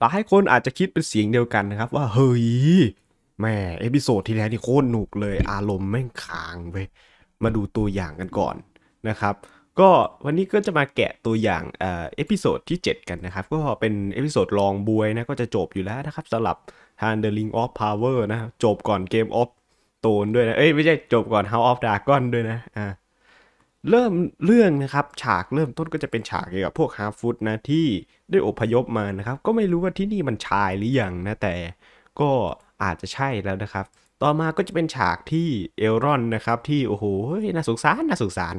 หลายคนอาจจะคิดเป็นเสียงเดียวกันนะครับ ว่าเฮ้ย แม่เอพิโซดที่แล้วนี่โคตรหนุกเลยอารมณ์แม่งค้างเว้ยมาดูตัวอย่างกันก่อนนะครับก็วันนี้ก็จะมาแกะตัวอย่างเอพิโซดที่ 7 กันนะครับ ก็เป็นเอพิโซดลองบวยนะก็จะจบอยู่แล้วนะครับสำหรับ h a n d l i n g of Power นะจบก่อนเกมออฟ t o n ด้วยนะ เอ้ยไม่ใช่จบก่อน House of Dragon ด้วยนะอ่าเริ่มเรื่องนะครับฉากเริ่มต้นก็จะเป็นฉากเกี่ยวกับพวกฮาฟุตนะที่ได้อพยพมานะครับ ก็ไม่รู้ว่าที่นี่มันชายหรือยังนะแต่ก็อาจจะใช่แล้วนะครับ ต่อมาก็จะเป็นฉากที่เอลรอนนะครับ ที่โอ้โหน่าสงสารน่าสงสาร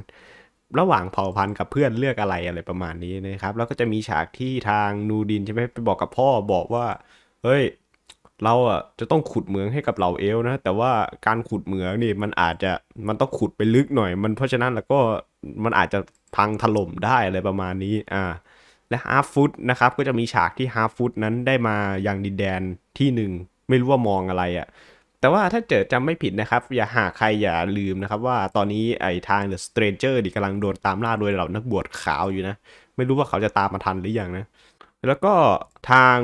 ระหว่างเผ่าพันธุ์กับเพื่อนเลือกอะไรอะไรประมาณนี้นะครับ แล้วก็จะมีฉากที่ทางนูดินใช่ไหมไปบอกกับพ่อบอกว่าเฮ้ยเราอ่ะจะต้องขุดเหมืองให้กับเหล่าเอลนะ แต่ว่าการขุดเหมืองนี่ มันอาจจะมันต้องขุดไปลึกหน่อย มันเพราะฉะนั้นแล้วก็มันอาจจะพังถล่มได้อะไรประมาณนี้อ่า และฮาร์ฟฟุตนะครับก็จะมีฉากที่ฮาร์ฟฟุตนั้นได้มาอย่างดินแดนที่หนึ่งไม่รู้ว่ามองอะไรอะ่ะแต่ว่าถ้าเจอจำไม่ผิดนะครับ อย่าหาใครอย่าลืมนะครับ ว่าตอนนี้ไอ้ทางเดอะสเตรนเจอร์ดิกำลังโดนตามล่าโดยเหล่านักบวชขาวอยู่นะ ไม่รู้ว่าเขาจะตามมาทันหรืออยังนะแล้วก็ทาง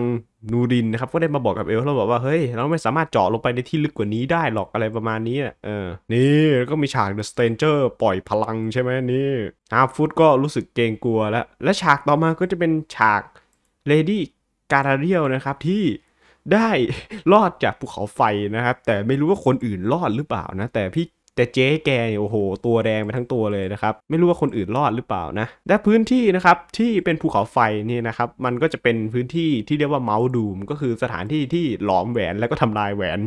นูรินนะครับก็ได้มาบอกกับเอล เราบอกว่า เฮ้ย เราไม่สามารถเจาะลงไปในที่ลึกกว่านี้ได้หรอกอะไรประมาณนี้เออ นี่ แล้วก็มีฉากเดอะสเตนเจอร์ปล่อยพลังใช่ไหมนี่ฮาฟูดก็รู้สึกเกรงกลัวแล้ว และฉากต่อมาก็จะเป็นฉากเลดี้การาเรียลนะครับที่ได้รอดจากภูเขาไฟนะครับ แต่ไม่รู้ว่าคนอื่นรอดหรือเปล่านะแต่พี่แต่เจ๊แกเนี่ยโอ้โห ตัวแดงไปทั้งตัวเลยนะครับไม่รู้ว่าคนอื่นรอดหรือเปล่านะและพื้นที่นะครับที่เป็นภูเขาไฟนี่นะครับมันก็จะเป็นพื้นที่ที่เรียกว่าเมาดูม ก็คือสถานที่ที่หลอมแหวนแล้วก็ทำลายแหวน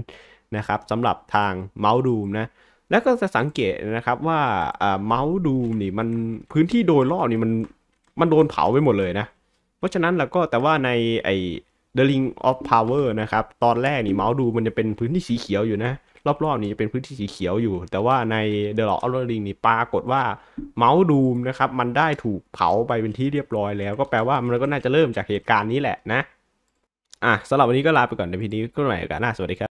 นะครับสำหรับทางเมาดูมนะแล้วก็จะสังเกตนะครับว่าเมาดูมนี่มันพื้นที่โดยรอบนี่มันมันโดนเผาไปหมดเลยนะ เพราะฉะนั้นเราก็แต่ว่าในไอ The Ring of Power นะครับ ตอนแรกนี่เมาส์ดูมันจะเป็นพื้นที่สีเขียวอยู่นะ รอบๆ นี่จะเป็นพื้นที่สีเขียวอยู่ แต่ว่าใน The Lord of the Ring นี่ปรากฏว่า เมาส์ดูมนะครับมันได้ถูกเผาไปเป็นที่เรียบร้อยแล้วก็แปลว่ามันก็น่าจะเริ่มจากเหตุการณ์นี้แหละนะอ่ะสำหรับวันนี้ก็ลาไปก่อนในพิธีก็ใหม่กันหน้าสวัสดีครับ